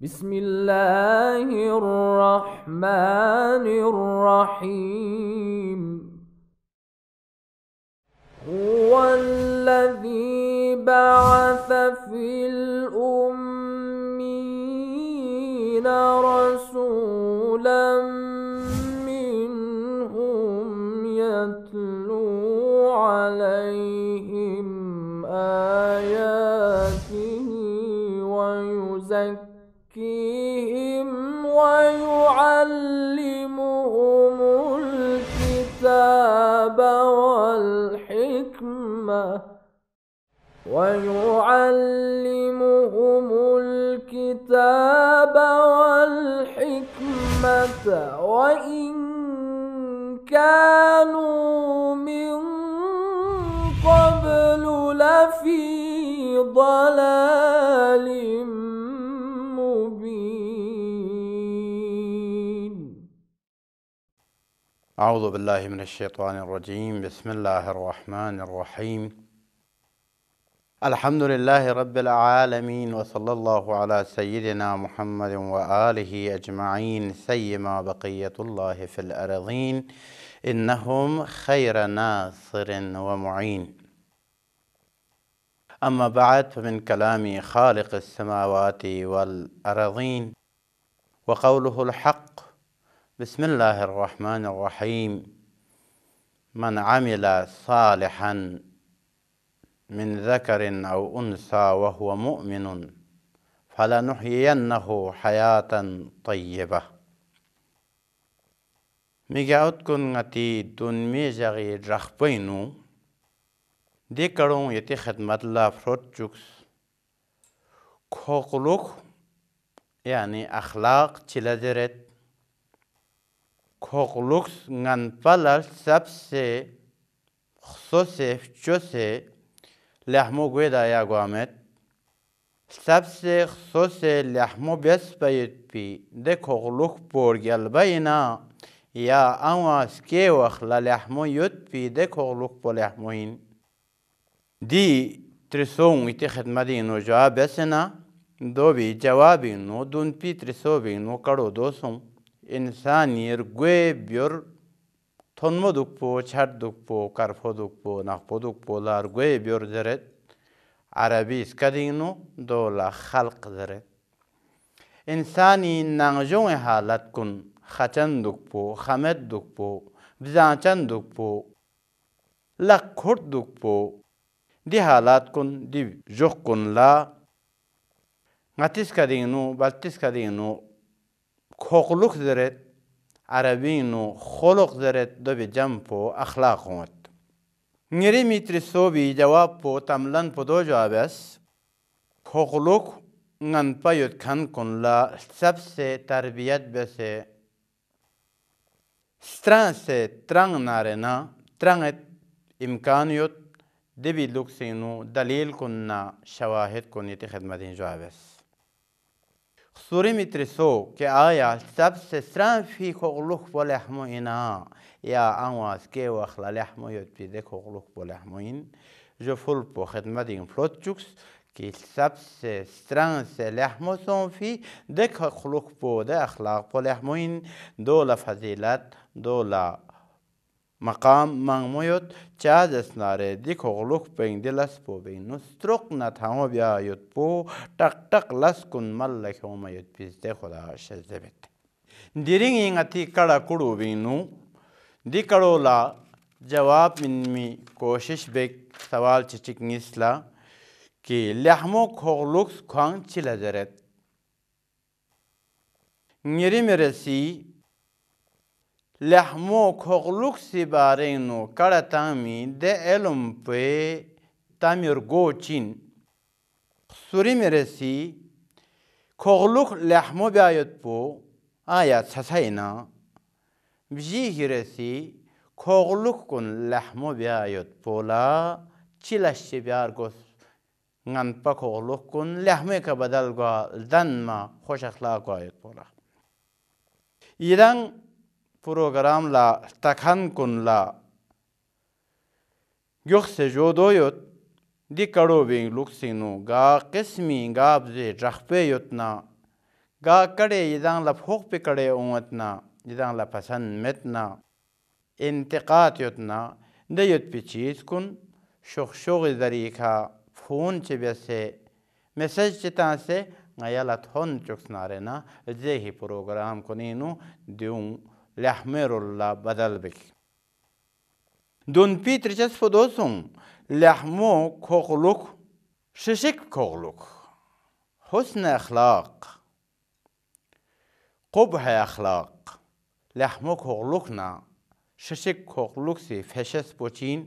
بسم الله الرحمن الرحيم هو الذي بعث في الأمين رسولا منهم يتلو عليهم آيات ويعلمهم الكتاب والحكمة ويعلمهم الكتاب والحكمة وإن كانوا من قبل لفي ضلال أعوذ بالله من الشيطان الرجيم بسم الله الرحمن الرحيم الحمد لله رب العالمين وصلى الله على سيدنا محمد وآله أجمعين سيما بقية الله في الأرضين إنهم خير ناصر ومعين أما بعد فمن كلام خالق السماوات والأرضين وقوله الحق بسم الله الرحمن الرحيم من عمل صالحا من ذكر او انثى وهو مؤمن فلنحيينه حياه طيبه ميجاوت كون غتي دون ميجاغي رخبينو دي كرون يتي خدمت لا فروتشوكس كوكولوك يعني اخلاق تلدرت kog luks ngan palal sab se, xo se, fcho se, lehmo gwe ya gwa met. Sab se, xo se, lehmo bes bayit de kog luk por ya anwa ske wak la lehmo yut de kog luk po lehmo in. Di, trisong iti khidmati ino jawa besina, dobi jawabi ino, dun pi trisobi ino, karo dosong. ɨn-sān iɨ rɨ ɣwɨ ɨ-bjɨr ɨ-tɨn-mɨ dɨk-pɨ, ʈɨ-hɨ-t dɨk-pɨ, ɨ-kɾ-rɦ-dɨk-pɨ, ɨ-naq-pɨ ɨ gɨ kokluk zeret, arabinu xoluk zeret do be jam po akhlaq ot. Ngeri mitri sobi cevap po tamlan po do cevabes, kokluk ngan payot kan konla sabse tarbiyat bese stranse trang narena tranget imkaniyot debi luksinu dalil kunna şevahit kunyeti hizmetin cevabes. قصوري مترسو که آیا سب سسران فی کوغلوخ بلحمو اینا یا آنواز که وخلا لحمو یاد بیده کوغلوخ بلحمو این جو فول بو خدمت این فلوت جوکس که سب سسران سلحمو سون فی ده کوغلوخ بوده اخلاق بلحمو این دولا فضیلت دولا maqam maang muyot chaa zesnaare di koghluk peng di las po peng nustruk na thangho bya yot po tak tak las kun mal la kyo ma yot pis de khuda shazabit. Diri ngi nga ti kada kudu peng nu, di kado la jawab min mi koshish bek sawal chichik ngis ki lehmo koghluk skwaan chila zaret. Ngiri mirasi لحمو کھغلوک سی بارینو کڑا تامی دے علم پہ تامیر گو چین سوری میرسی کھغلوک لحمو بیایت پو آیا سساینا بجی ہیرسی koguluk kun lehmu biyayot pola çileşçi biyar gos nganpa koguluk kun lehmu ka badal gwa danma hoşakla gwayot pola. İran program la takan kun la yok se jodo yot di karo bing luk sinu ga qismi ga bze rakhpe yotna ga kade yidang la phok pe kade ongatna yidang la pasan metna intiqat yotna de yot pe chiz kun shokh shokh zari kha phone che be se message चिता से ngayala thon chuksnare na jehi program koninu diung لحمه بدل بکی دون پیتر چس فدوسون لحمو کوغلوک ششک کوغلوک حسن اخلاق قبح اخلاق لحمو کوغلوکنا ششک کوغلوک سی فشس بوچین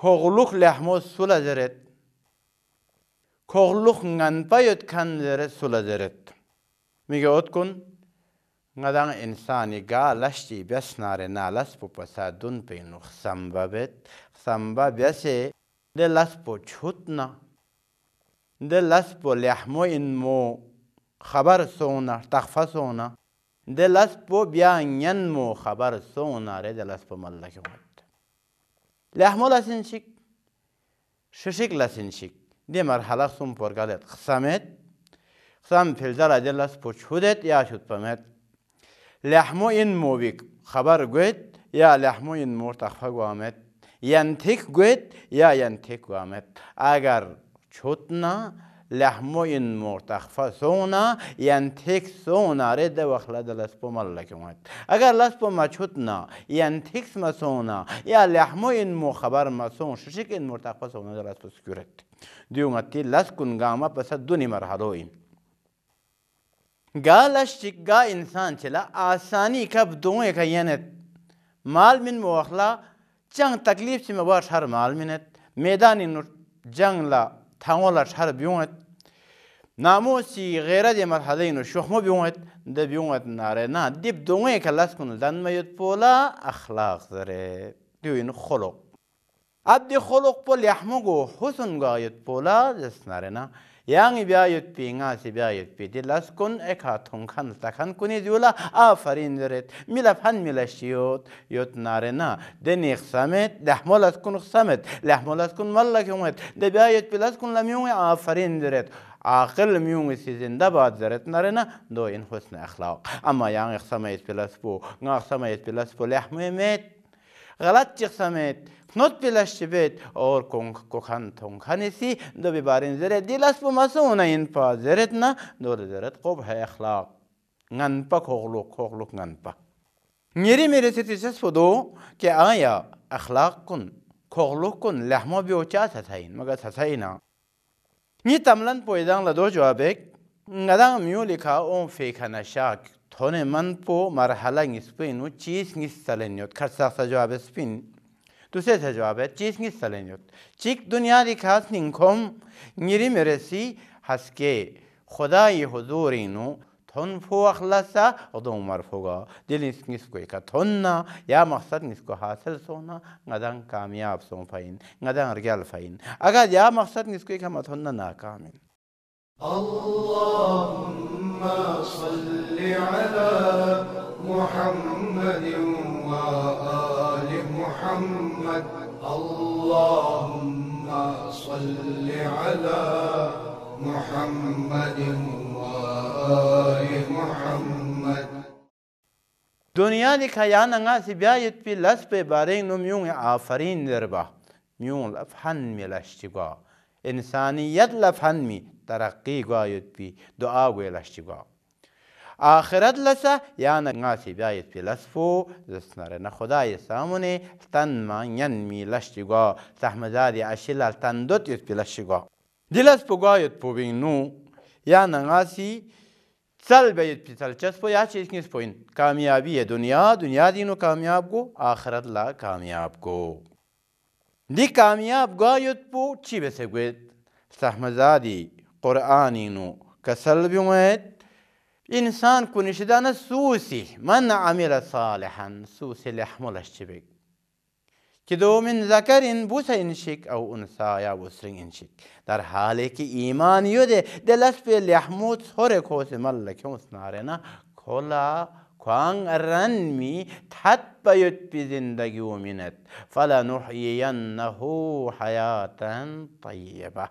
کوغلوک لحمو سولا زرد کوغلوک ننپایت کن زرد سولا زرد میگه ات کن ngadan insani ga lashti bes nare na las po pasadun pe nu samba bet samba bese de las po chutna de las po lehmo in mo خبر سونا تخفه سونا د لاس په بیا نن مو خبر سونا ر د لاس په ملک وخت لحمل اسنشک ششک لسنشک د مرحله سوم پرګالت قسمت قسم فلزر د لاس په چودت یا شوت پمت لحمو این موبیک خبر گوید یا لحمو این مرتخفه گوامد ینتک گوید یا ینتک گوامد اگر چوتنا لحمو این مرتخفه سونا ینتک سونا رد وخلا دلس پو ملکمت اگر لس پو مچوتنا ینتک ما سونا یا لحمو این مو خبر ما سون ششک این مرتخفه سونا دلس پو سکورت دیومتی لس کنگاما پس دونی مرحلویم قال اشتك قا انسان تلا آساني كبدون يكينت مال من موخلا جنگ تكليف سما بار شهر مال منت ميدان انو جنگ لا تاولا شهر بيونت ناموسي غيره دي مرحله انو شخمو بيونت ده بيونت ناره نا ديب دون يكلاس كن دن ميت بولا اخلاق زره ديو انو خلق عبد خلق بول گو حسن گا غايت بولا نا Yāngi bia yut pi, ngāsi bia yut pi, di las kun, eka tōng khan, tā khan kun izi wla āfarīn zirit, mila phan mila shiyot, yut nāre na, di ni xamit, di xmo las kun xamit, di xmo las kun mallak yungit, di bia yut pi las kun lam yungi āfarīn e, zirit, āqil lam yungi e si zinda bāt zirit nāre na, do in xosna e ākhlau. Amma yāngi xamayit pi las pu, ngā xamayit pi las pu, di xmo galat chik samet, not pilas chibet, or kong kukhan tong khani si, dobi barin zere dilas po maso una inpa zeret na, dor zeret qob hai akhlaq, ngan pa kogluk, kogluk ngan pa. Nyeri mire aya akhlaq kun, kogluk kun, lehmo bi ucha maga sasayin na. tamlan po la do joabek, ngadang miyo on fe kana thone manpo marhala ngi spinu cheese ngi saleniot kharsa sa jawab hai spin दूसरे से जवाब है चीज की सलेनियत चिक दुनिया दिखास निखोम निरी मेरेसी हसके खुदा ये हुजूर इनु थन फो अखलासा उदो उमर फोगा दिल इसको एक थन्ना या मकसद इसको हासिल सोना गदन कामयाब सो फाइन गदन रियल फाइन अगर या मकसद इसको एक हम थन्ना नाकामिन اللهم صل على محمد وآل محمد اللهم صل على محمد وآل محمد دنیا لکھیا سی بیایت پی لس پی بارین نمیون آفرین در با میون لفحن می لشتگا انسانیت لفحن می ترقی goyut pi dua goýulaşdygo. آخرت یعنی ناسی بیایت پی لسفو زسنرن خدای سامونی تن ما ینمی لشتگا سحمزادی اشیل تن دوت یت پی لشتگا دی لسفو گایت پو بینو یعنی ناسی سل بیت پی سل چسپو یا چیز نیست پوین کامیابی دنیا دنیا دینو کامیاب کو آخرت لا کامیاب کو دی کامیاب گایت پو چی بسگوید سحمزادی قرآنينو كسلبي ويت إنسان كون إشدانا سوسي من عمل صالحا سوسي لحمل الشبك كدو من ذكر بوسا إنشك أو أنسا يا بوسر إنشك در حالي كي إيمان يوده دلس في لحموت سوري كوس ملك يوم سنارنا كلا كوان الرنمي تحت بيت بزندگي ومنت فلا نحيينه حياة طيبة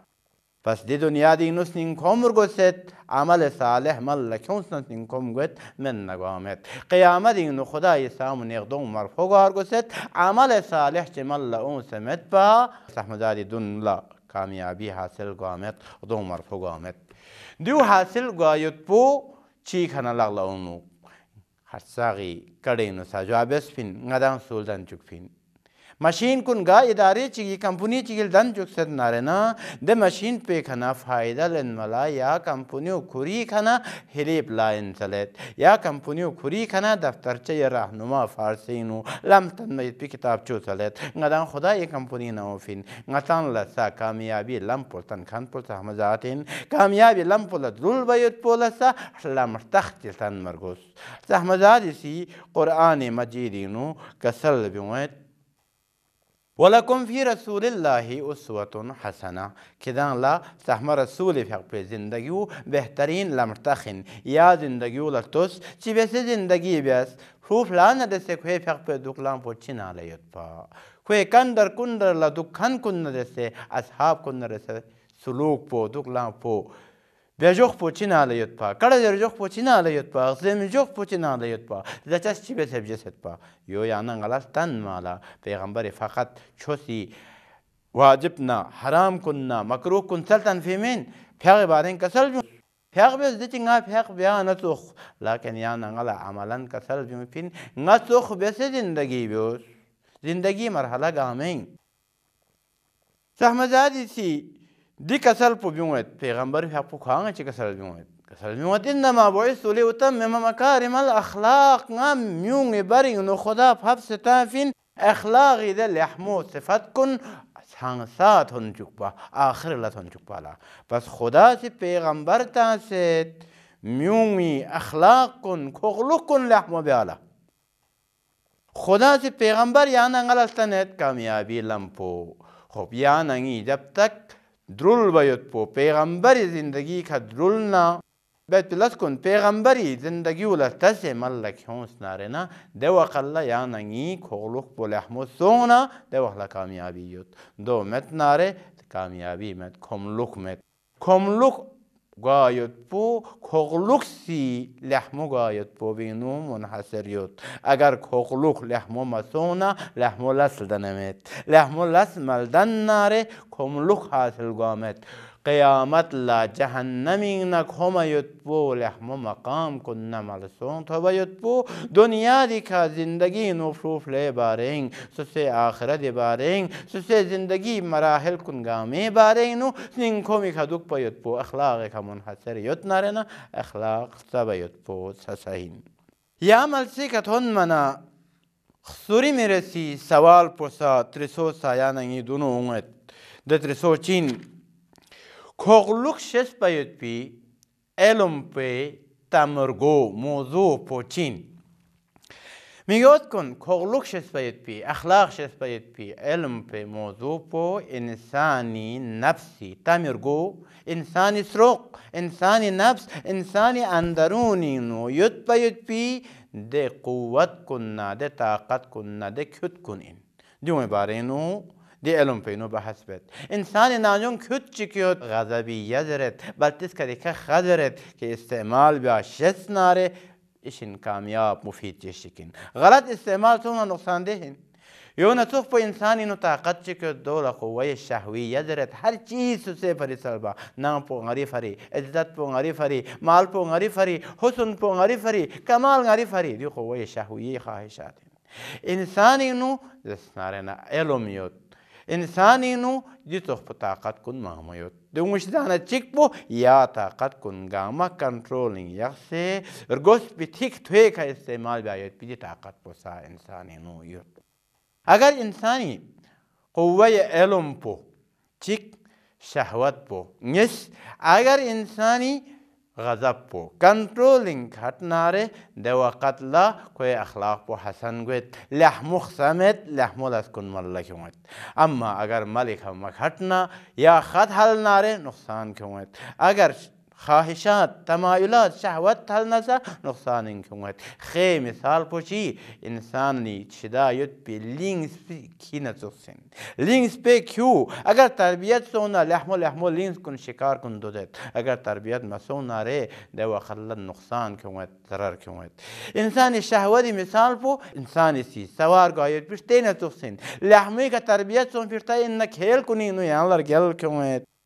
Pas di dunia di nus nin komur amal e salih mal la kjons nat nin kom men na gomet. Qiyama di nu khuda yisamu nik dung marfu gar goset, amal e salih che mal la un semet pa, sahmadari dun la kamiyabi hasil gomet, dung marfu gomet. Diu hasil gwayut bu, chi khana lag la unu. Harsagi kadeinu sa jwabes fin, ngadang suldan chuk fin. ماشین کنگا اداره چگی کمپونی چگی دن جکسد نارنا ده ماشین پی کنا فایده لن ملا یا کمپونیو کوری کنا هلیب لاین سلید یا کمپونیو کوری کنا دفترچه راهنما فارسینو لم تنمید پی کتاب چو سلید ngadang خدا ی کمپونی نوفین ngatan لسا کامیابی لم پولتن کان پولتا همزاتین کامیابی لم پولت رول باید پولسا لم تختی تن مرگوس زحمزادی سی قرآن مجیدینو کسل بیوید ولکم فی رسول الله اسوه حسنه کدان لا سهم رسول فق په زندگیو بهترین لمرتخن یا زندگیو لتوس چې به زندگی بیاس خوف لان د سکه فق په دوکلان پوچین علیت پا خو کندر کندر لا دکان کندر سه اصحاب کندر سه سلوک پو دوکلان پو بيجوخ بوتين على يتبا كذا يرجوخ بوتين على يتبا غزلم جوخ بوتين على يتبا إذا تاس تبي تبجي تتبا يو يعني غلاس تن مالا بيغمبري فقط شوسي واجبنا حرام كنا مكروه كن سلطان في مين بيغ بارين كسل بيغ بيز ديتي نغا بيغ بيغ نتوخ لكن يعني غلا عملا كسل بيوم فين نتوخ بس زندگي بيوز زندگي مرحلة قامين صح مزادي دی کسل پو پیغمبر پو کھانگا چی کسل کسل انما مکارم الاخلاق خدا خدا ستافین اخلاقی دا لحمو صفت کن چکپا آخر پس سے پیغمبر تا تاثت میونگی اخلاق کن کنخل کن لحمو بیالا خدا سے پیغمبر یعنی ننگلت کامیابی لمپو یا یعنی جب تک drul vayot po peygamberi zindagi ka drul na bet pilat kon peygamberi zindagi ula tase malla na narena dewa qalla ya nangi po bol ahmo sona dewa la kamyabi yot do met nare kamyabi met komluk met komluk گاید بو کغلوکسی لحمو گاید بو بینو منحصر یود اگر کغلوک لحمو مسونا لحمو لسل دنمید لحمو لسل ملدن ناره کملوک حاصل گامد Kıyametle cehennemin koma yutbu lehmu makam kunne malsun tobe yutbu dünya dika zindagi nufruf le bareng suse ahiret bareng suse zindagi marahil kungame bareng nu sin komi kaduk pa yutbu ahlak kamun haseri yut narena ahlak sabe yutbu sasahin یا ملسی کتون منا خسوری میرسی سوال پرسا ترسو سایانگی دونو اومد ده ترسو چین کغلوک شش باید پی علم پی تمرگو موضوع پوچین میگوید کن کغلوک شش باید پی اخلاق شش باید پی علم پی موضوع پو انسانی نفسی تمرگو انسانی سرق انسانی نفس انسانی اندرونی نو ید باید پی ده قوت کن نه ده طاقت کن نه ده کت کن این دیومه نو diyelim feynu bahasbet. İnsani nanyon küt çıkıyor. Gazabi yadret. Baltis kadika gadret. Ki istemal bi aşşes nare. İşin kamyab mufid ceşikin. Galat istemal tuğna noksan dehin. يونا تخبو إنساني نطاقت شكو الدولة قوه الشهوية درت هر شيء سوسي فري سلبا نام بو غري فري إزدت بو غري فري مال بو غري فري حسن بو غري كمال غري دي قوه الشهوية خواهشات إنساني نو دسنارنا علم پا طاقت کن مامیوت معمہ دانا چک بو یا طاقت کن گاما کنٹرولنگ کنہ کنٹرول یکسیر گوش کا استعمال جی طاقت پوسا انسان اینو یوت اگر انسانی علم پو چک شہوت پوس اگر انسانی غضب پو کنٹرولنگ خطناره ده و قتلا کوی اخلاق پو حسن گوید لحمو خسمت لحمو لس کن ملا کنید اما اگر ملک هم خطنا یا خط ناره نقصان کنید اگر خواهشات تمایلات شهوت هلنسا نقصان كمت خي مثال بوشي انساني شدايت بي لينس كينا تسين لينس بي كيو اگر تربيت سونا لحمو لحمو لينس كن شكار كن دودت اگر تربيت ما سونا ري دوا خلل نقصان كمت ضرر كمت انساني شهوتي مثال بو انساني سي سوار قايت بيش تينا تسين لحمي كتربيت سون فيرتا انك هيل كنينو يانلر جل كمت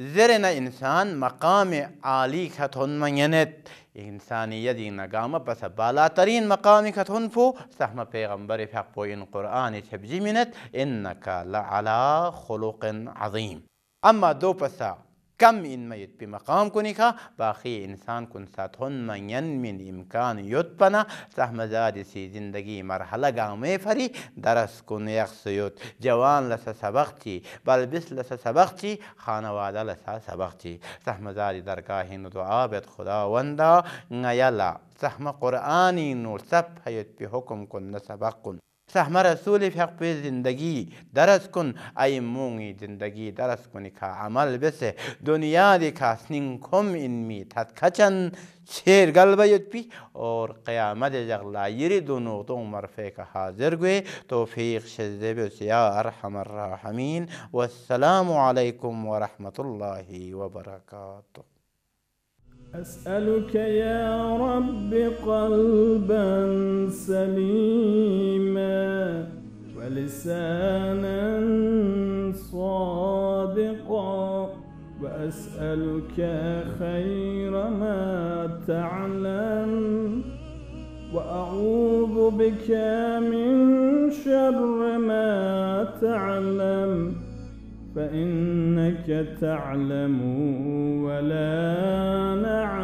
زرنا انسان مقام عالی کتون منیند انسانیت این نگام پس بالاترین مقام کتون فو سحم پیغمبر فق بو این قرآن تبجی منت انکا لعلا خلوق عظیم اما دو پسا كم إن ميت بمقام كونيكا باقي إنسان كن ساتون من من إمكان يتبنا سهم زاد سي زندگي مرحلة قامي فري درس كن يخسيوت جوان لسا سبقتي بلبس لسا سبقتي خانواده لسا سبقتي سهم زاد درگاهي ندعا بيت خداوندا نيلا سهم قرآني نور سب حيات بحكم كن سبق كن سهم رسول حق به زندگی درس کن ای مونی زندگی درس کنی که عمل بسه دنیا دی کاسنین کم این می تد کچن شیر گلبه یت بی اور قیامت جغلایری دو نقطه عمر فیک حاضر گوی توفیق شده بس یا ارحم الراحمین والسلام علیکم ورحمت الله وبرکاته أسألك يا رب قلبا سليما ولسانا صادقا وأسألك خير ما تعلم وأعوذ بك من شر ما تعلم فإنك تعلم ولا نعلم